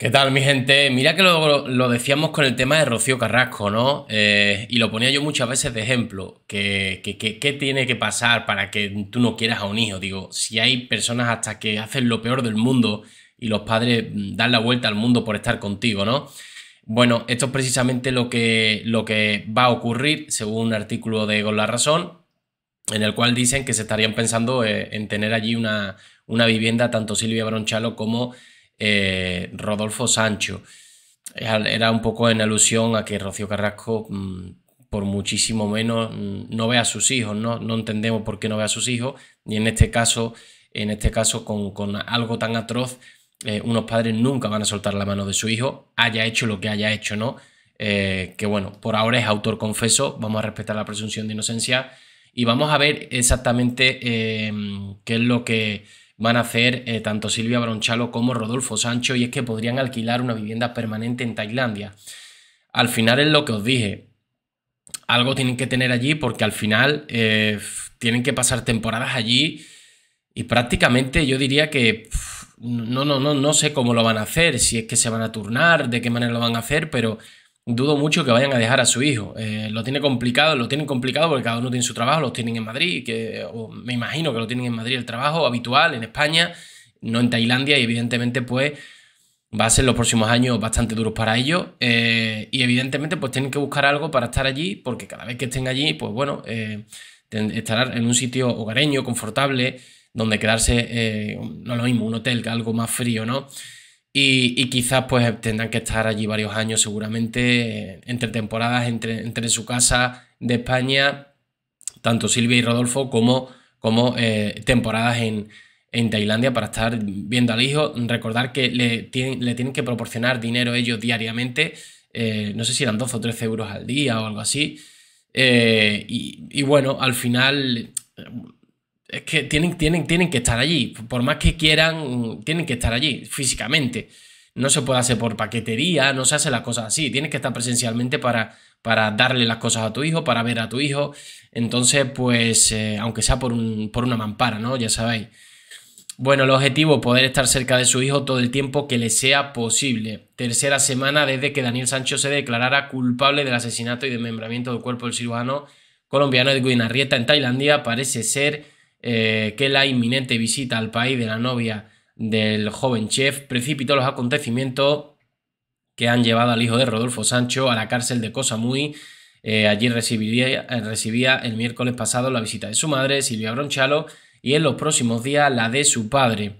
¿Qué tal, mi gente? Mira que lo, decíamos con el tema de Rocío Carrasco, ¿no? Eh, y lo ponía yo muchas veces de ejemplo, que, ¿qué tiene que pasar para que tú no quieras a un hijo. Digo, si hay personas hasta que hacen lo peor del mundo y los padres mm, dan la vuelta al mundo por estar contigo, ¿no? Bueno, esto es precisamente lo que, lo que va a ocurrir, según un artículo de Gol la Razón, en el cual dicen que se estarían pensando eh, en tener allí una, una vivienda tanto Silvia Bronchalo como... Eh, Rodolfo Sancho. Era un poco en alusión a que Rocío Carrasco, mm, por muchísimo menos, mm, no ve a sus hijos, ¿no? No entendemos por qué no ve a sus hijos. Y en este caso, en este caso con, algo tan atroz, eh, unos padres nunca van a soltar la mano de su hijo, haya hecho lo que haya hecho, ¿no? Eh, que bueno, por ahora es autor confeso, vamos a respetar la presunción de inocencia y vamos a ver exactamente qué es lo que van a hacer eh, tanto Silvia Bronchalo como Rodolfo Sancho y es que podrían alquilar una vivienda permanente en Tailandia. Al final es lo que os dije. Algo tienen que tener allí porque al final eh, tienen que pasar temporadas allí y prácticamente yo diría que no, no, no, no sé cómo lo van a hacer, si es que se van a turnar, de qué manera lo van a hacer, pero dudo mucho que vayan a dejar a su hijo. Eh, lo tiene complicado, lo tienen complicado porque cada uno tiene su trabajo, los tienen en Madrid, que me imagino que lo tienen en Madrid el trabajo habitual, en España, no en Tailandia, y evidentemente, pues va a ser los próximos años bastante duros para ellos. Eh, y evidentemente, pues tienen que buscar algo para estar allí, porque cada vez que estén allí, pues bueno, eh, estarán en un sitio hogareño, confortable, donde quedarse, no lo mismo, un hotel que algo más frío, ¿no? Y, quizás pues tendrán que estar allí varios años seguramente, eh, entre temporadas, entre, entre su casa de España, tanto Silvia y Rodolfo, como, como eh, temporadas en, Tailandia para estar viendo al hijo. Recordar que le tienen, le tienen que proporcionar dinero ellos diariamente, eh, no sé si eran 12 o 13 euros al día o algo así. y bueno, al final es que tienen, tienen, tienen que estar allí. Por más que quieran, tienen que estar allí físicamente. No se puede hacer por paquetería, no se hace las cosas así. Tienes que estar presencialmente para, para darle las cosas a tu hijo, para ver a tu hijo. Entonces, pues, eh, aunque sea por, un, por una mampara, ¿no? Ya sabéis. Bueno, el objetivo, poder estar cerca de su hijo todo el tiempo que le sea posible. Tercera semana desde que Daniel Sancho se declarara culpable del asesinato y desmembramiento del cuerpo del cirujano colombiano Edwin Arrieta en Tailandia, parece ser eh, que la inminente visita al país de la novia del joven chef precipitó los acontecimientos que han llevado al hijo de Rodolfo Sancho a la cárcel de Cosa eh, allí eh, recibía el miércoles pasado la visita de su madre, Silvia Bronchalo, y en los próximos días la de su padre.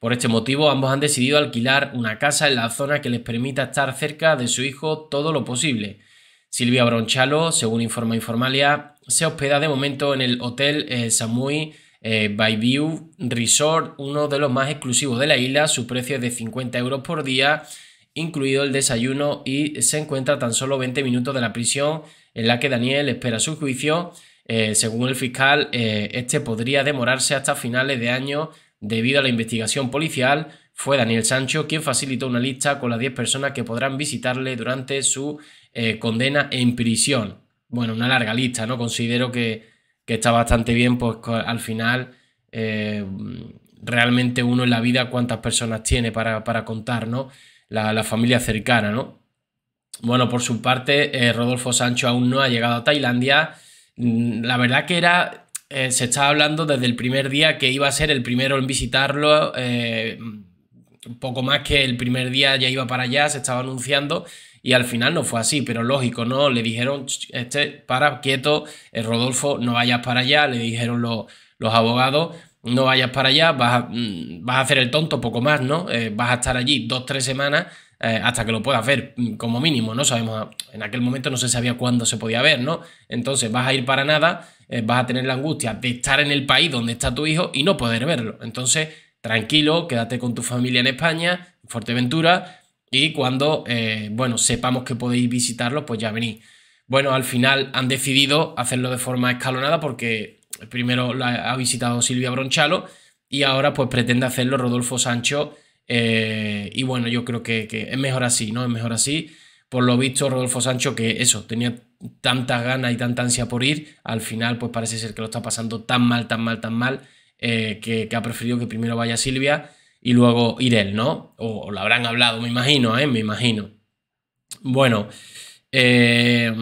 Por este motivo, ambos han decidido alquilar una casa en la zona que les permita estar cerca de su hijo todo lo posible. Silvia Bronchalo, según informa Informalia, se hospeda de momento en el Hotel Samui eh, Byview Resort, uno de los más exclusivos de la isla, su precio es de 50 euros por día, incluido el desayuno, y se encuentra tan solo 20 minutos de la prisión en la que Daniel espera su juicio. Eh, según el fiscal, eh, este podría demorarse hasta finales de año debido a la investigación policial. Fue Daniel Sancho quien facilitó una lista con las 10 personas que podrán visitarle durante su condena en prisión. Bueno, una larga lista, ¿no? Considero que que está bastante bien, pues al final eh, realmente uno en la vida cuántas personas tiene para, para contar, ¿no? La, familia cercana, ¿no? Bueno, por su parte, eh, Rodolfo Sancho aún no ha llegado a Tailandia. Mm, la verdad que era, eh, se estaba hablando desde el primer día que iba a ser el primero en visitarlo, un poco más que el primer día ya iba para allá, se estaba anunciando y al final no fue así, pero lógico, ¿no? Le dijeron, este, para, quieto, eh, Rodolfo, no vayas para allá, le dijeron los abogados, no vayas para allá, vas a, mm, vas a hacer el tonto poco más, ¿no? Eh, vas a estar allí dos, tres semanas eh, hasta que lo puedas ver, mm, como mínimo, ¿no? Sabemos, ah, en aquel momento no se sabía cuándo se podía ver, ¿no? Entonces vas a ir para nada, vas a tener la angustia de estar en el país donde está tu hijo y no poder verlo. Entonces, tranquilo, quédate con tu familia en España, Fuerteventura, y cuando, eh, bueno, sepamos que podéis visitarlo, pues ya venís. Bueno, al final han decidido hacerlo de forma escalonada porque primero la ha visitado Silvia Bronchalo y ahora pues pretende hacerlo Rodolfo Sancho. Eh, y bueno, yo creo que, es mejor así, ¿no? Es mejor así. Por lo visto, Rodolfo Sancho, que eso, tenía tantas ganas y tanta ansia por ir, al final pues parece ser que lo está pasando tan mal, tan mal, tan mal, eh, que ha preferido que primero vaya Silvia y luego Irel, ¿no? O, lo habrán hablado, me imagino, ¿eh? Me imagino. Bueno, eh,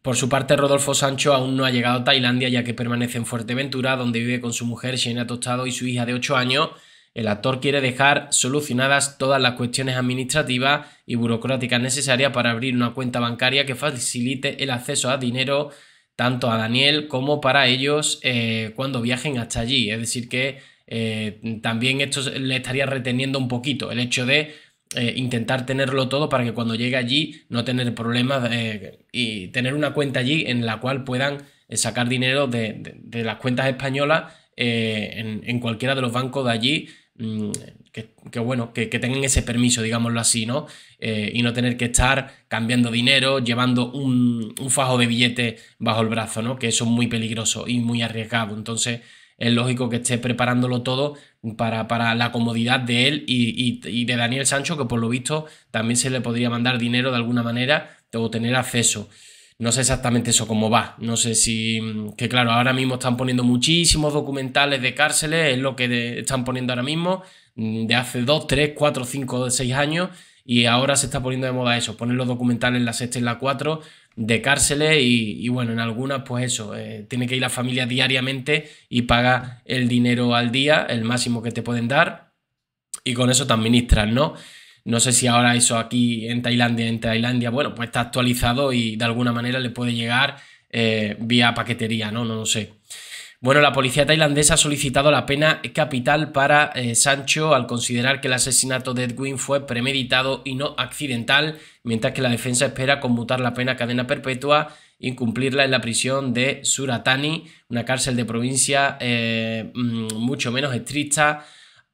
por su parte Rodolfo Sancho aún no ha llegado a Tailandia ya que permanece en Fuerteventura, donde vive con su mujer Shena Tostado y su hija de 8 años. El actor quiere dejar solucionadas todas las cuestiones administrativas y burocráticas necesarias para abrir una cuenta bancaria que facilite el acceso a dinero tanto a Daniel como para ellos eh, cuando viajen hasta allí. Es decir, que eh, también esto le estaría reteniendo un poquito el hecho de eh, intentar tenerlo todo para que cuando llegue allí no tener problemas eh, y tener una cuenta allí en la cual puedan sacar dinero de, las cuentas españolas en, cualquiera de los bancos de allí. Mm, que, bueno, que, tengan ese permiso, digámoslo así, ¿no? y no tener que estar cambiando dinero, llevando un, fajo de billetes bajo el brazo, ¿no? Que eso es muy peligroso y muy arriesgado. Entonces, es lógico que esté preparándolo todo para, la comodidad de él y, de Daniel Sancho, que por lo visto también se le podría mandar dinero de alguna manera o tener acceso. No sé exactamente eso cómo va. No sé si. Mm, que claro, ahora mismo están poniendo muchísimos documentales de cárceles, es lo que están poniendo ahora mismo, mm, de hace 2, 3, 4, 5, 6 años. Y ahora se está poniendo de moda eso, poner los documentales en la sexta y en la 4 de cárceles y, bueno, en algunas pues eso, eh, tiene que ir la familia diariamente y paga el dinero al día, el máximo que te pueden dar y con eso te administras, ¿no? No sé si ahora eso aquí en Tailandia, en Tailandia, bueno, pues está actualizado y de alguna manera le puede llegar eh, vía paquetería, ¿no? No lo sé. Bueno, la policía tailandesa ha solicitado la pena capital para eh, Sancho al considerar que el asesinato de Edwin fue premeditado y no accidental, mientras que la defensa espera conmutar la pena cadena perpetua y cumplirla en la prisión de Suratani, una cárcel de provincia eh, mm, mucho menos estricta,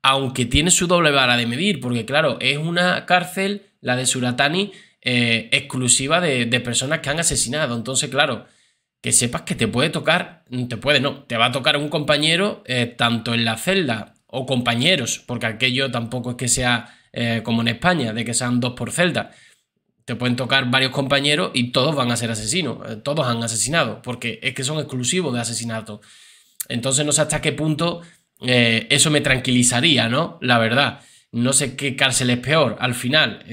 aunque tiene su doble vara de medir, porque claro, es una cárcel, la de Suratani, eh, exclusiva de, de personas que han asesinado. Entonces, claro, que sepas que te puede tocar, te puede no, te va a tocar un compañero eh, tanto en la celda o compañeros, porque aquello tampoco es que sea eh, como en España, de que sean dos por celda. Te pueden tocar varios compañeros y todos van a ser asesinos, eh, todos han asesinado, porque es que son exclusivos de asesinato. Entonces no sé hasta qué punto eso me tranquilizaría, ¿no? La verdad, no sé qué cárcel es peor. Al final,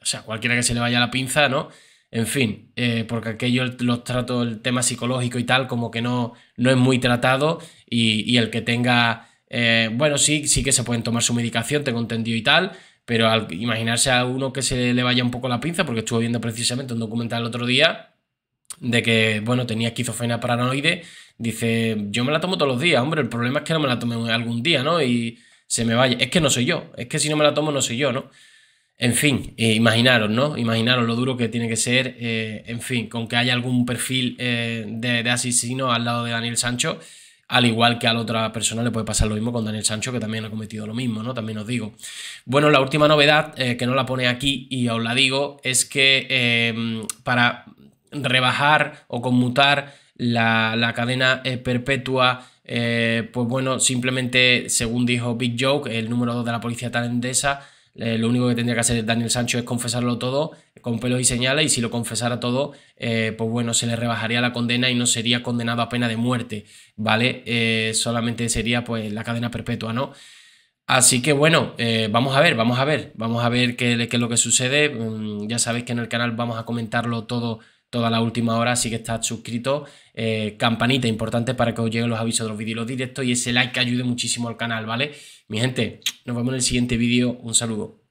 o sea, cualquiera que se le vaya la pinza, ¿no? En fin, eh, porque aquello los trato, el tema psicológico y tal, como que no, no es muy tratado y, el que tenga, eh, bueno, sí, sí que se pueden tomar su medicación, tengo entendido y tal, pero al imaginarse a uno que se le vaya un poco la pinza, porque estuve viendo precisamente un documental el otro día de que, bueno, tenía esquizofrenia paranoide, dice, yo me la tomo todos los días, hombre, el problema es que no me la tome algún día, ¿no? Y se me vaya, es que no soy yo, es que si no me la tomo no soy yo, ¿no? En fin, eh, imaginaros, ¿no? Imaginaros lo duro que tiene que ser, eh, en fin, con que haya algún perfil eh, de, asesino al lado de Daniel Sancho, al igual que a la otra persona le puede pasar lo mismo con Daniel Sancho, que también ha cometido lo mismo, ¿no? También os digo. Bueno, la última novedad, que no la pone aquí y os la digo, es que para rebajar o conmutar la, cadena perpetua pues bueno, simplemente, según dijo Big Joke, el número 2 de la policía talendesa, eh, lo único que tendría que hacer Daniel Sancho es confesarlo todo con pelos y señales y si lo confesara todo, eh, pues bueno, se le rebajaría la condena y no sería condenado a pena de muerte, ¿vale? Eh, solamente sería pues la cadena perpetua, ¿no? Así que bueno, vamos a ver, vamos a ver, vamos a ver qué, qué es lo que sucede. Mm, ya sabéis que en el canal vamos a comentarlo todo toda la última hora, así que estás suscrito. Eh, campanita importante para que os lleguen los avisos de los vídeos directos y ese like que ayude muchísimo al canal, ¿vale? Mi gente, nos vemos en el siguiente vídeo, un saludo.